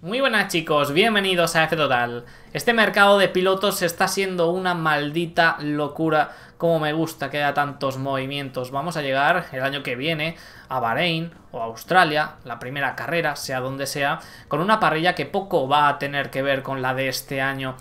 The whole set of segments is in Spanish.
Muy buenas chicos, bienvenidos a F Total. Este mercado de pilotos está siendo una maldita locura, como me gusta que haya tantos movimientos. Vamos a llegar el año que viene a Bahrein o a Australia, la primera carrera, sea donde sea, con una parrilla que poco va a tener que ver con la de este año.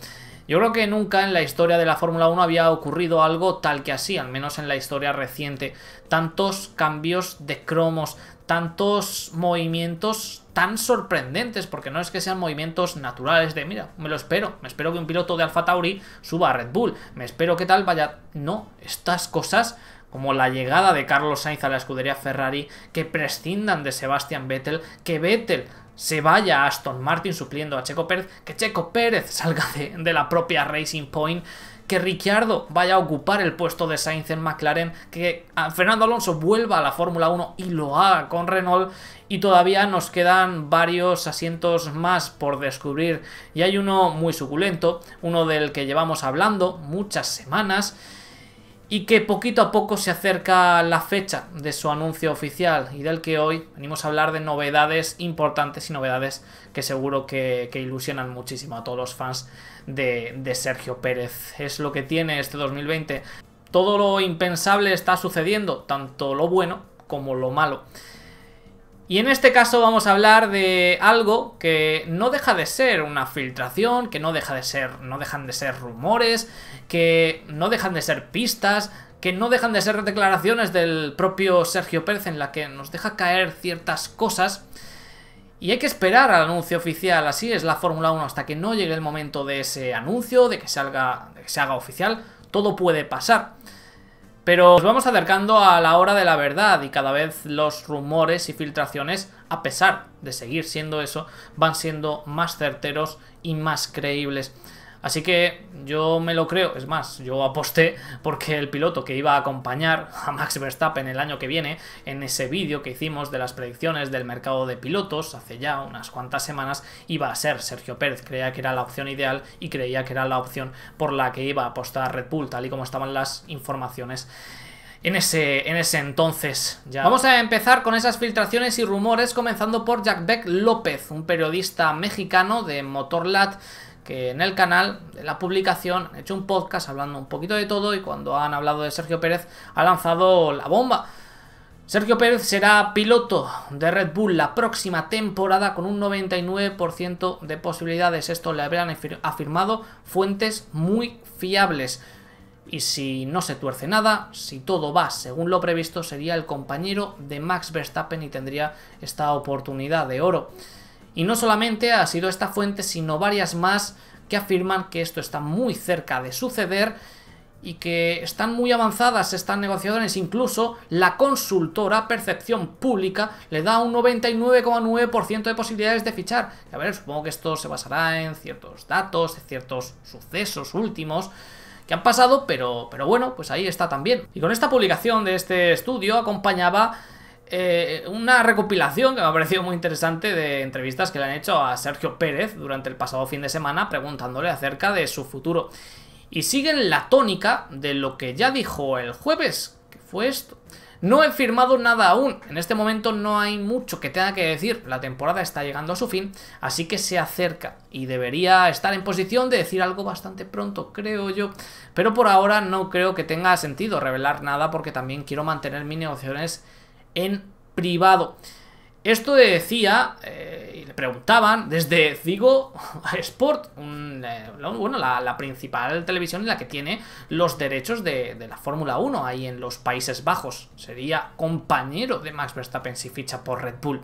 Yo creo que nunca en la historia de la Fórmula 1 había ocurrido algo tal que así, al menos en la historia reciente. Tantos cambios de cromos, tantos movimientos tan sorprendentes, porque no es que sean movimientos naturales de, mira, me lo espero, me espero que un piloto de Alfa Tauri suba a Red Bull, me espero que tal vaya... No, estas cosas como la llegada de Carlos Sainz a la escudería Ferrari, que prescindan de Sebastian Vettel, que Vettel se vaya a Aston Martin supliendo a Checo Pérez, que Checo Pérez salga de la propia Racing Point que Ricciardo vaya a ocupar el puesto de Sainz en McLaren, que ah, Fernando Alonso vuelva a la Fórmula 1 y lo haga con Renault y todavía nos quedan varios asientos más por descubrir y hay uno muy suculento, uno del que llevamos hablando muchas semanas y que poquito a poco se acerca la fecha de su anuncio oficial y del que hoy venimos a hablar de novedades importantes y novedades que seguro que, ilusionan muchísimo a todos los fans de, Sergio Pérez. Es lo que tiene este 2020. Todo lo impensable está sucediendo, tanto lo bueno como lo malo. Y en este caso vamos a hablar de algo que no deja de ser una filtración, que no deja de ser, no dejan de ser rumores, que no dejan de ser pistas, que no dejan de ser declaraciones del propio Sergio Pérez en la que nos deja caer ciertas cosas y hay que esperar al anuncio oficial, así es la Fórmula 1, hasta que no llegue el momento de ese anuncio, de que, salga, de que se haga oficial, todo puede pasar. Pero nos vamos acercando a la hora de la verdad y cada vez los rumores y filtraciones, a pesar de seguir siendo eso, van siendo más certeros y más creíbles. Así que yo me lo creo, es más, yo aposté porque el piloto que iba a acompañar a Max Verstappen el año que viene, en ese vídeo que hicimos de las predicciones del mercado de pilotos hace ya unas cuantas semanas, iba a ser Sergio Pérez. Creía que era la opción ideal y creía que era la opción por la que iba a apostar Red Bull, tal y como estaban las informaciones en ese, en ese entonces ya. Vamos a empezar con esas filtraciones y rumores, comenzando por Jack Beck López, un periodista mexicano de Motorlat, que en el canal, de la publicación, han hecho un podcast hablando un poquito de todo y cuando han hablado de Sergio Pérez ha lanzado la bomba. Sergio Pérez será piloto de Red Bull la próxima temporada con un 99% de posibilidades. Esto le habrían afirmado fuentes muy fiables. Y si no se tuerce nada, si todo va según lo previsto, sería el compañero de Max Verstappen y tendría esta oportunidad de oro. Y no solamente ha sido esta fuente, sino varias más que afirman que esto está muy cerca de suceder y que están muy avanzadas estas negociaciones, incluso la consultora Percepción Pública le da un 99,9% de posibilidades de fichar. A ver, supongo que esto se basará en ciertos datos, en ciertos sucesos últimos que han pasado, pero, pero bueno, pues ahí está también. Y con esta publicación de este estudio acompañaba eh, una recopilación que me ha parecido muy interesante de entrevistas que le han hecho a Sergio Pérez durante el pasado fin de semana preguntándole acerca de su futuro. Y siguen la tónica de lo que ya dijo el jueves, que fue esto. No he firmado nada aún, en este momento no hay mucho que tenga que decir, la temporada está llegando a su fin, así que se acerca y debería estar en posición de decir algo bastante pronto, creo yo, pero por ahora no creo que tenga sentido revelar nada porque también quiero mantener mis negociaciones en privado. Esto decía, eh, y le preguntaban, desde Zigo Sport, eh, bueno, la, principal televisión en la que tiene los derechos de, de la Fórmula 1 ahí en los Países Bajos. Sería compañero de Max Verstappen si ficha por Red Bull.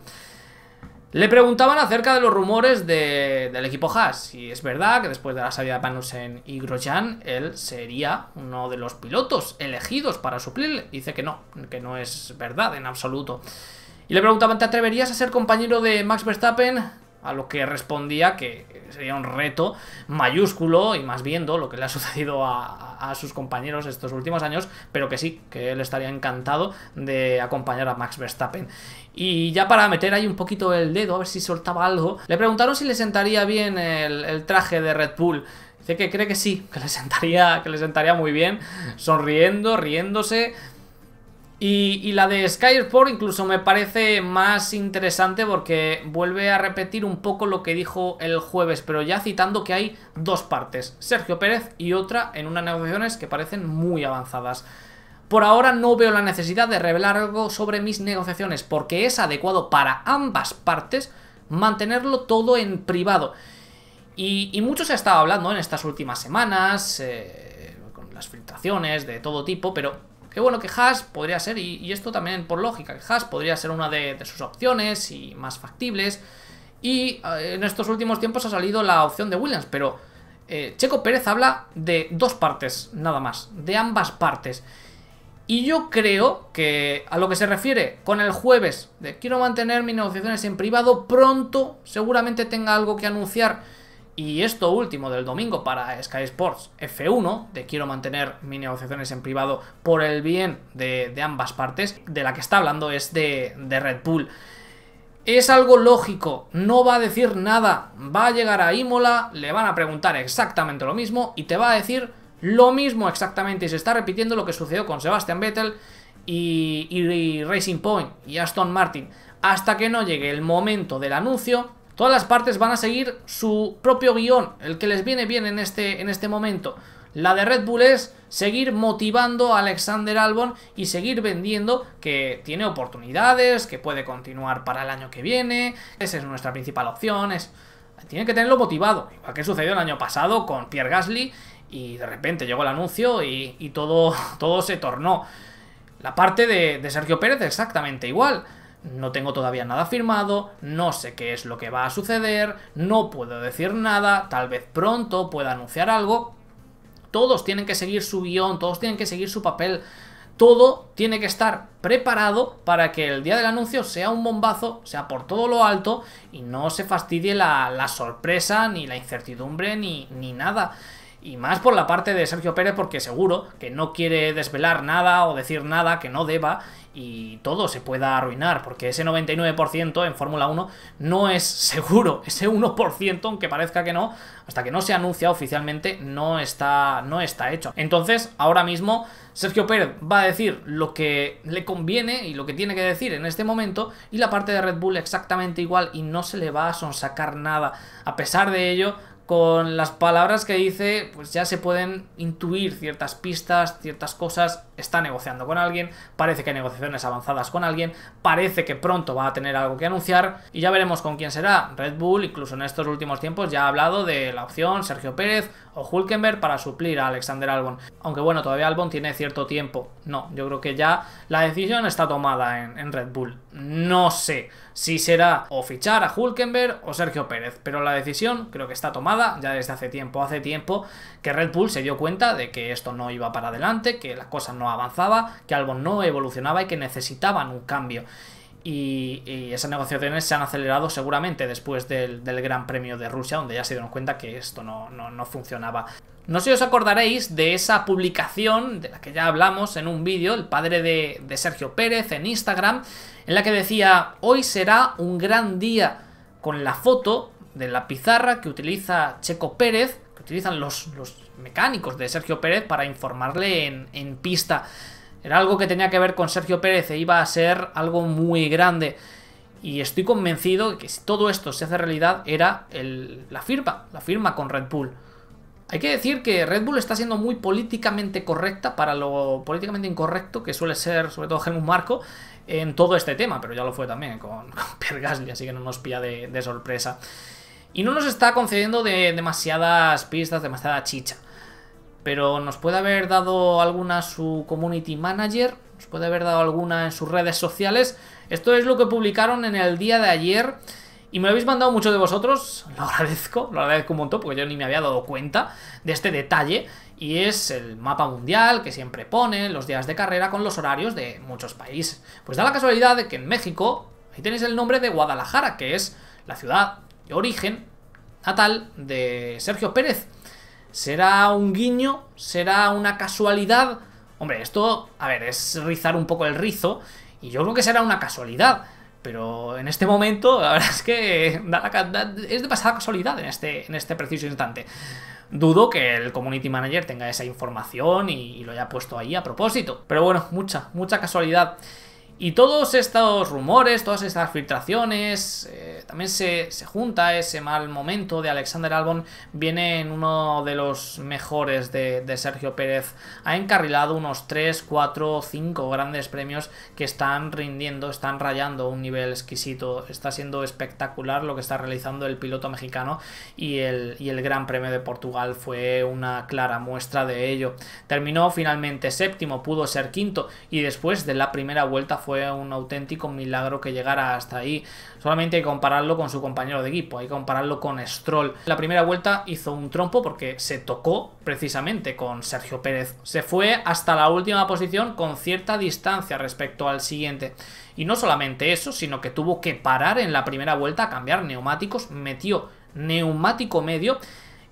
Le preguntaban acerca de los rumores del equipo Haas, y es verdad que después de la salida de Panusen y Grosjean, él sería uno de los pilotos elegidos para suplirle. Dice que no, que no es verdad en absoluto. Y le preguntaban, ¿te atreverías a ser compañero de Max Verstappen? a lo que respondía que sería un reto mayúsculo y más viendo lo que le ha sucedido a, sus compañeros estos últimos años, pero que sí, que él estaría encantado de acompañar a Max Verstappen. Y ya para meter ahí un poquito el dedo, a ver si soltaba algo, le preguntaron si le sentaría bien el, el traje de Red Bull. Dice que cree que sí, que le sentaría, que le sentaría muy bien, sonriendo, riéndose, y, la de Sky Sport incluso me parece más interesante porque vuelve a repetir un poco lo que dijo el jueves, pero ya citando que hay dos partes, Sergio Pérez y otra en unas negociaciones que parecen muy avanzadas. Por ahora no veo la necesidad de revelar algo sobre mis negociaciones porque es adecuado para ambas partes mantenerlo todo en privado. Y, mucho se ha estado hablando en estas últimas semanas, eh, con las filtraciones de todo tipo, pero Qué bueno, que hash podría ser, y, esto también por lógica, que hash podría ser una de, sus opciones y más factibles. Y eh, en estos últimos tiempos ha salido la opción de Williams, pero eh, Checo Pérez habla de dos partes, nada más, de ambas partes. Y yo creo que a lo que se refiere con el jueves de quiero mantener mis negociaciones en privado, pronto seguramente tenga algo que anunciar y esto último del domingo para Sky Sports F1, de quiero mantener mis negociaciones en privado por el bien de, ambas partes, de la que está hablando es de, Red Bull. Es algo lógico, no va a decir nada, va a llegar a Imola, le van a preguntar exactamente lo mismo y te va a decir lo mismo exactamente y se está repitiendo lo que sucedió con Sebastian Vettel y, y Racing Point y Aston Martin. Hasta que no llegue el momento del anuncio, Todas las partes van a seguir su propio guión, el que les viene bien en este, en este momento. La de Red Bull es seguir motivando a Alexander Albon y seguir vendiendo que tiene oportunidades, que puede continuar para el año que viene, esa es nuestra principal opción, es... Tiene que tenerlo motivado, igual que sucedió el año pasado con Pierre Gasly y de repente llegó el anuncio y, todo, todo se tornó. La parte de, de Sergio Pérez exactamente igual no tengo todavía nada firmado, no sé qué es lo que va a suceder, no puedo decir nada, tal vez pronto pueda anunciar algo. Todos tienen que seguir su guión, todos tienen que seguir su papel, todo tiene que estar preparado para que el día del anuncio sea un bombazo, sea por todo lo alto y no se fastidie la, sorpresa, ni la incertidumbre, ni, ni nada y más por la parte de Sergio Pérez porque seguro que no quiere desvelar nada o decir nada que no deba y todo se pueda arruinar porque ese 99% en Fórmula 1 no es seguro, ese 1% aunque parezca que no, hasta que no se anuncia oficialmente no está no está hecho. Entonces, ahora mismo Sergio Pérez va a decir lo que le conviene y lo que tiene que decir en este momento y la parte de Red Bull exactamente igual y no se le va a sonsacar nada. A pesar de ello, con las palabras que dice, pues ya se pueden intuir ciertas pistas, ciertas cosas. Está negociando con alguien, parece que hay negociaciones avanzadas con alguien, parece que pronto va a tener algo que anunciar y ya veremos con quién será. Red Bull, incluso en estos últimos tiempos, ya ha hablado de la opción Sergio Pérez o Hulkenberg para suplir a Alexander Albon. Aunque bueno, todavía Albon tiene cierto tiempo. No, yo creo que ya la decisión está tomada en, en Red Bull. No sé si será o fichar a Hulkenberg o Sergio Pérez, pero la decisión creo que está tomada ya desde hace tiempo. Hace tiempo que Red Bull se dio cuenta de que esto no iba para adelante, que las cosas no avanzaba, que algo no evolucionaba y que necesitaban un cambio. Y, esas negociaciones se han acelerado seguramente después del, Gran Premio de Rusia, donde ya se dieron cuenta que esto no, funcionaba. No sé si os acordaréis de esa publicación de la que ya hablamos en un vídeo, el padre de, de Sergio Pérez en Instagram, en la que decía, hoy será un gran día con la foto de la pizarra que utiliza Checo Pérez, que utilizan los, mecánicos de Sergio Pérez para informarle en, pista. Era algo que tenía que ver con Sergio Pérez e iba a ser algo muy grande. Y estoy convencido de que si todo esto se hace realidad era la firma, la firma con Red Bull. Hay que decir que Red Bull está siendo muy políticamente correcta para lo políticamente incorrecto que suele ser, sobre todo Helmut Marco, en todo este tema, pero ya lo fue también con, Pierre Gasly, así que no nos pilla de sorpresa. Y no nos está concediendo de demasiadas pistas, demasiada chicha. Pero nos puede haber dado alguna su community manager, nos puede haber dado alguna en sus redes sociales. Esto es lo que publicaron en el día de ayer. Y me lo habéis mandado muchos de vosotros, lo agradezco, lo agradezco un montón porque yo ni me había dado cuenta de este detalle. Y es el mapa mundial que siempre pone los días de carrera con los horarios de muchos países. Pues da la casualidad de que en México, ahí tenéis el nombre de Guadalajara, que es la ciudad origen natal de Sergio Pérez. ¿Será un guiño? ¿Será una casualidad? Hombre, esto, a ver, es rizar un poco el rizo y yo creo que será una casualidad. Pero en este momento, la verdad es que es de pasada casualidad en este, en este preciso instante. Dudo que el community manager tenga esa información y lo haya puesto ahí a propósito. Pero bueno, mucha, mucha casualidad. Y todos estos rumores, todas estas filtraciones, eh, también se, junta ese mal momento de Alexander Albon, viene en uno de los mejores de, Sergio Pérez. Ha encarrilado unos 3, 4, 5 grandes premios que están rindiendo, están rayando un nivel exquisito. Está siendo espectacular lo que está realizando el piloto mexicano y el, y el Gran Premio de Portugal fue una clara muestra de ello. Terminó finalmente séptimo, pudo ser quinto y después de la primera vuelta fue un auténtico milagro que llegara hasta ahí. Solamente hay que compararlo con su compañero de equipo, hay que compararlo con Stroll. La primera vuelta hizo un trompo porque se tocó precisamente con Sergio Pérez. Se fue hasta la última posición con cierta distancia respecto al siguiente. Y no solamente eso, sino que tuvo que parar en la primera vuelta a cambiar neumáticos, metió neumático medio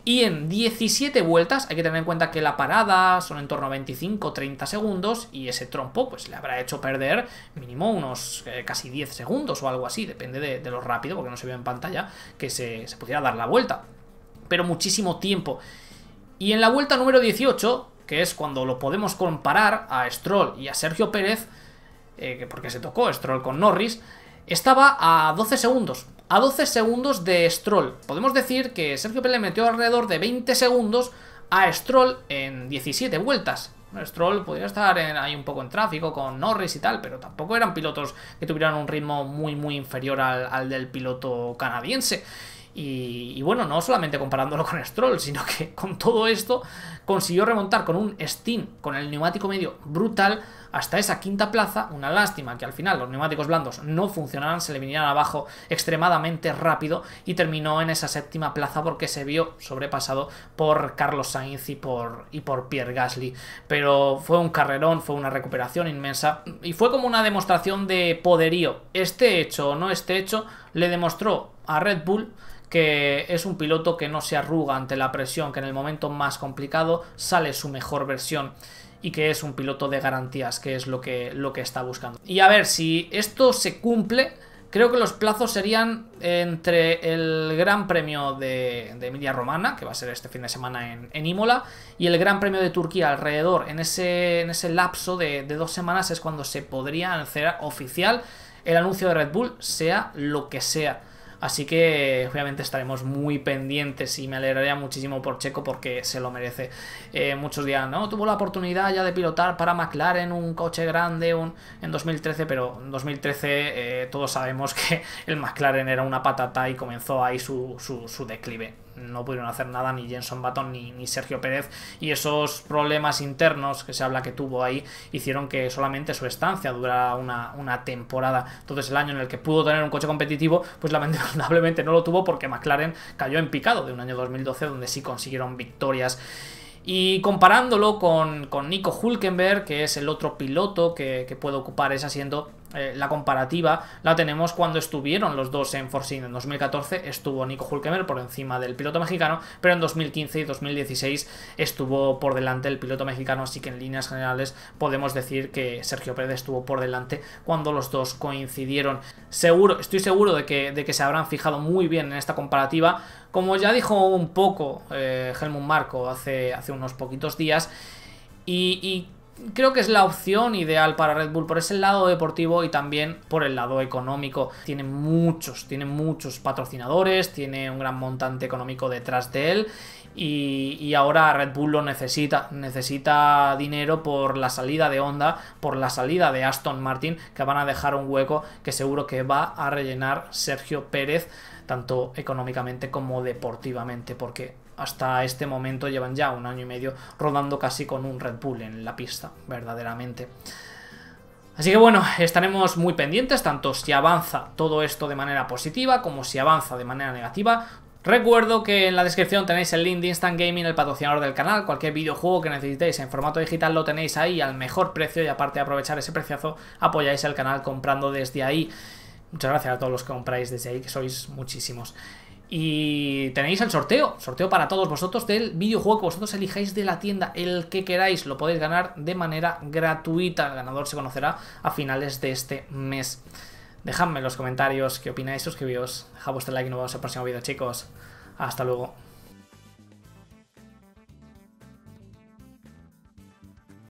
y en 17 vueltas, hay que tener en cuenta que la parada son en torno a 25-30 segundos y ese trompo pues le habrá hecho perder mínimo unos eh, casi 10 segundos o algo así, depende de, lo rápido, porque no se ve en pantalla, que se, pudiera dar la vuelta. Pero muchísimo tiempo. Y en la vuelta número 18, que es cuando lo podemos comparar a Stroll y a Sergio Pérez, eh, porque se tocó Stroll con Norris, estaba a 12 segundos, a 12 segundos de Stroll. Podemos decir que Sergio Pérez metió alrededor de 20 segundos a Stroll en 17 vueltas. Stroll podría estar ahí un poco en tráfico con Norris y tal, pero tampoco eran pilotos que tuvieran un ritmo muy muy inferior al del piloto canadiense. Y, bueno, no solamente comparándolo con Stroll, sino que con todo esto consiguió remontar con un Steam, con el neumático medio brutal, hasta esa quinta plaza. Una lástima que al final los neumáticos blandos no funcionaran, se le vinieran abajo extremadamente rápido y terminó en esa séptima plaza porque se vio sobrepasado por Carlos Sainz y por, y por Pierre Gasly. Pero fue un carrerón, fue una recuperación inmensa y fue como una demostración de poderío. Este hecho o no este hecho le demostró a Red Bull que es un piloto que no se arruga ante la presión, que en el momento más complicado sale su mejor versión y que es un piloto de garantías, que es lo que, lo que está buscando. Y a ver, si esto se cumple, creo que los plazos serían entre el Gran Premio de, Emilia Romana, que va a ser este fin de semana en, Imola, y el Gran Premio de Turquía alrededor. En ese, en ese lapso de, de dos semanas es cuando se podría hacer oficial el anuncio de Red Bull, sea lo que sea. Así que obviamente estaremos muy pendientes y me alegraría muchísimo por Checo porque se lo merece. Eh, muchos dirán, no, tuvo la oportunidad ya de pilotar para McLaren un coche grande en 2013, pero en 2013 eh, todos sabemos que el McLaren era una patata y comenzó ahí su, su declive no pudieron hacer nada ni Jenson Button ni, Sergio Pérez y esos problemas internos que se habla que tuvo ahí hicieron que solamente su estancia durara una, temporada. Entonces el año en el que pudo tener un coche competitivo pues lamentablemente no lo tuvo porque McLaren cayó en picado de un año 2012 donde sí consiguieron victorias. Y comparándolo con, Nico Hulkenberg, que es el otro piloto que, que puede ocupar ese asiento, eh, la comparativa la tenemos cuando estuvieron los dos en Forcing. En 2014 estuvo Nico Hulkemer por encima del piloto mexicano, pero en 2015 y 2016 estuvo por delante el piloto mexicano, así que en líneas generales podemos decir que Sergio Pérez estuvo por delante cuando los dos coincidieron. Seguro, estoy seguro de que, de que se habrán fijado muy bien en esta comparativa. Como ya dijo un poco eh, Helmut Marco hace, hace unos poquitos días, y creo que es la opción ideal para Red Bull por ese lado deportivo y también por el lado económico. Tiene muchos, tiene muchos patrocinadores, tiene un gran montante económico detrás de él y, y, ahora Red Bull lo necesita, necesita dinero por la salida de Honda, por la salida de Aston Martin, que van a dejar un hueco que seguro que va a rellenar Sergio Pérez, tanto económicamente como deportivamente, porque hasta este momento llevan ya un año y medio rodando casi con un Red Bull en la pista, verdaderamente. Así que bueno, estaremos muy pendientes, tanto si avanza todo esto de manera positiva como si avanza de manera negativa. Recuerdo que en la descripción tenéis el link de Instant Gaming, el patrocinador del canal, cualquier videojuego que necesitéis en formato digital lo tenéis ahí al mejor precio y aparte de aprovechar ese preciazo apoyáis el canal comprando desde ahí. Muchas gracias a todos los que compráis desde ahí, que sois muchísimos. Y tenéis el sorteo, sorteo para todos vosotros del videojuego vosotros elijáis de la tienda, el que queráis, lo podéis ganar de manera gratuita. El ganador se conocerá a finales de este mes. Dejadme en los comentarios qué opináis, suscribíos, dejad vuestro like y nos vemos en el próximo vídeo, chicos. Hasta luego.